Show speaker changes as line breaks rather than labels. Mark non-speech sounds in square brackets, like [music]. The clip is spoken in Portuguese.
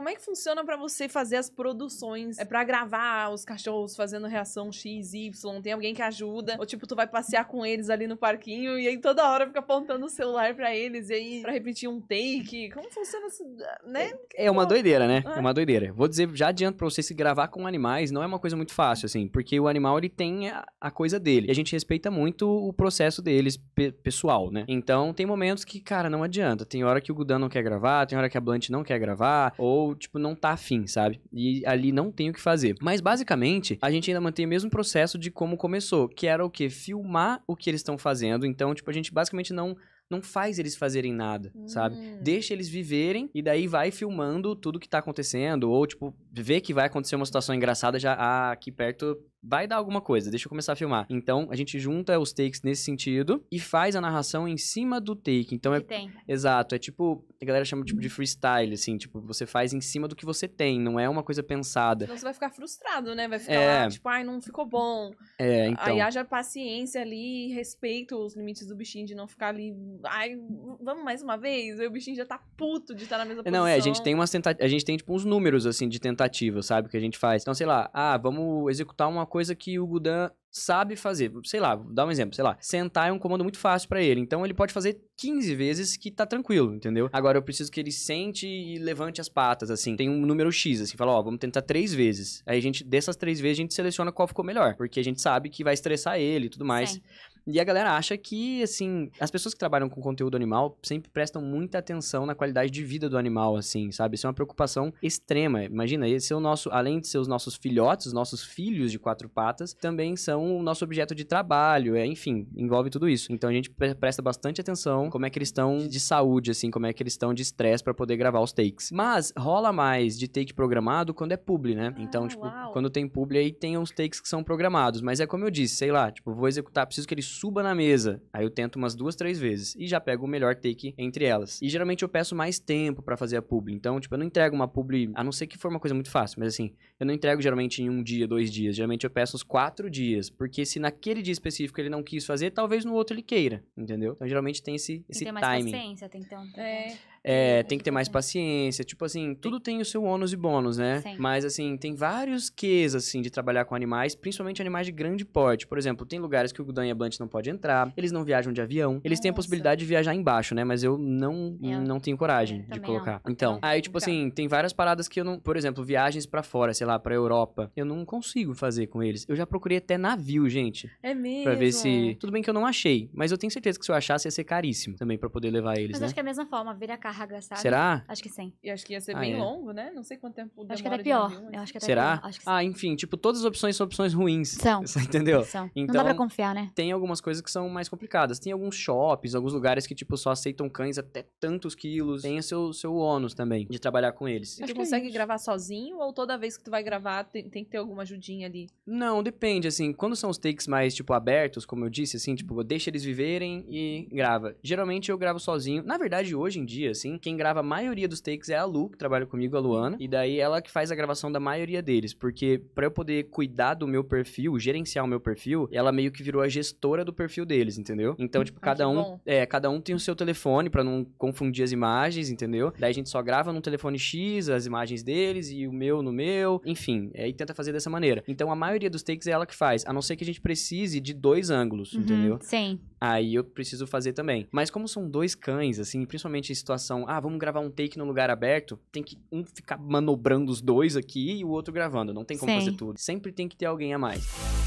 Como é que funciona para você fazer as produções? É para gravar os cachorros fazendo reação X, Y? Tem alguém que ajuda? Ou tipo, tu vai passear com eles ali no parquinho e aí toda hora fica apontando o celular para eles e aí pra repetir um take? Como funciona isso, né?
É, é uma doideira, né? É. é uma doideira. Vou dizer, já adianto pra você, se gravar com animais não é uma coisa muito fácil, assim, porque o animal ele tem a, a coisa dele. E a gente respeita muito o processo deles pe pessoal, né? Então tem momentos que, cara, não adianta. Tem hora que o Gudan não quer gravar, tem hora que a Blunt não quer gravar, ou tipo, não tá afim, sabe? E ali não tem o que fazer. Mas basicamente, a gente ainda mantém o mesmo processo de como começou, que era o que? Filmar o que eles estão fazendo. Então, tipo, a gente basicamente não não faz eles fazerem nada, hum. sabe? Deixa eles viverem e daí vai filmando tudo que tá acontecendo, ou tipo, vê que vai acontecer uma situação engraçada, já ah, aqui perto vai dar alguma coisa, deixa eu começar a filmar. Então, a gente junta os takes nesse sentido e faz a narração em cima do take. Então, que é... Tem. Exato, é tipo, a galera chama tipo, de freestyle, assim, tipo, você faz em cima do que você tem, não é uma coisa pensada. Então, você
vai ficar frustrado, né? Vai ficar é... lá, tipo, ai, não ficou bom.
É, então... Aí haja
paciência ali, respeito os limites do bichinho de não ficar ali, ai, vamos mais uma vez? o bichinho já tá puto de estar na mesma posição. Não, é, a gente tem
a gente tem, tipo, uns números, assim, de tentar tentativa, sabe? Que a gente faz. Então, sei lá, ah, vamos executar uma coisa que o Gudan sabe fazer. Sei lá, vou dar um exemplo, sei lá. Sentar é um comando muito fácil para ele, então ele pode fazer 15 vezes que tá tranquilo, entendeu? Agora eu preciso que ele sente e levante as patas, assim. Tem um número X, assim, fala, ó, vamos tentar três vezes. Aí a gente, dessas três vezes, a gente seleciona qual ficou melhor, porque a gente sabe que vai estressar ele e tudo mais. Sim. E a galera acha que, assim, as pessoas que trabalham com conteúdo animal sempre prestam muita atenção na qualidade de vida do animal, assim, sabe? Isso é uma preocupação extrema. Imagina, esse é o nosso, além de ser os nossos filhotes, os nossos filhos de quatro patas, também são o nosso objeto de trabalho, é, enfim, envolve tudo isso. Então a gente presta bastante atenção como é que eles estão de saúde, assim, como é que eles estão de estresse para poder gravar os takes. Mas rola mais de take programado quando é publi, né? Então, ah, tipo, uau. quando tem publi aí tem uns takes que são programados, mas é como eu disse, sei lá, tipo, vou executar, preciso que eles suba na mesa. Aí eu tento umas duas, três vezes e já pego o melhor take entre elas. E geralmente eu peço mais tempo para fazer a publi. Então, tipo, eu não entrego uma publi, a não ser que for uma coisa muito fácil, mas assim, eu não entrego geralmente em um dia, dois dias. Geralmente eu peço uns quatro dias, porque se naquele dia específico ele não quis fazer, talvez no outro ele queira, entendeu? Então, geralmente tem esse, esse tem mais timing. paciência,
tem que ter um... É.
É, tem que ter mais paciência. Tipo assim, tudo tem o seu ônus e bônus, né? Sim. Mas assim, tem vários quês, assim de trabalhar com animais, principalmente animais de grande porte. Por exemplo, tem lugares que o Gudan e a Blunt não pode entrar, eles não viajam de avião, eles Nossa. têm a possibilidade de viajar embaixo, né? Mas eu não eu, não tenho coragem de colocar. Então, não. Então, aí tipo assim, tem várias paradas que eu não, por exemplo, viagens para fora, sei lá, para Europa, eu não consigo fazer com eles. Eu já procurei até navio, gente.
É mesmo. Para ver se,
tudo bem que eu não achei, mas eu tenho certeza que se eu achasse ia ser caríssimo também para poder levar eles, mas né? acho que é
a mesma forma, vira a casa carga, sabe? Será? Acho que sim. E acho que ia ser ah, bem é. longo, né? Não sei quanto tempo Acho que era pior. Avião, mas... acho que Será? Pior.
Acho que ah, sim. ah, enfim, tipo, todas as opções são opções ruins. São. [laughs] Você entendeu? São. Então, Não dá pra então, confiar, né? Tem algumas coisas que são mais complicadas. Tem alguns shops, alguns lugares que, tipo, só aceitam cães até tantos quilos. Tem o seu, seu ônus também de trabalhar com eles. E tu é consegue
é gravar sozinho ou toda vez que tu vai gravar tem, tem que ter alguma ajudinha ali?
Não, depende, assim. Quando são os takes mais, tipo, abertos, como eu disse, assim, tipo, deixa eles viverem e grava. Geralmente eu gravo sozinho. Na verdade, hoje em dia, assim, quem grava a maioria dos takes é a Lu, que trabalha comigo, a Luana. E daí ela que faz a gravação da maioria deles. Porque para eu poder cuidar do meu perfil, gerenciar o meu perfil, ela meio que virou a gestora do perfil deles, entendeu? Então, tipo, cada um. É, cada um tem o seu telefone para não confundir as imagens, entendeu? Daí a gente só grava no telefone X as imagens deles e o meu no meu. Enfim, aí é, tenta fazer dessa maneira. Então a maioria dos takes é ela que faz. A não ser que a gente precise de dois ângulos, uhum, entendeu? Sim. Aí eu preciso fazer também. Mas como são dois cães, assim, principalmente em situação gravação, ah, vamos gravar um take no lugar aberto, tem que um ficar manobrando os dois aqui e o outro gravando. Não tem como Sim. fazer tudo. Sempre tem que ter alguém a mais.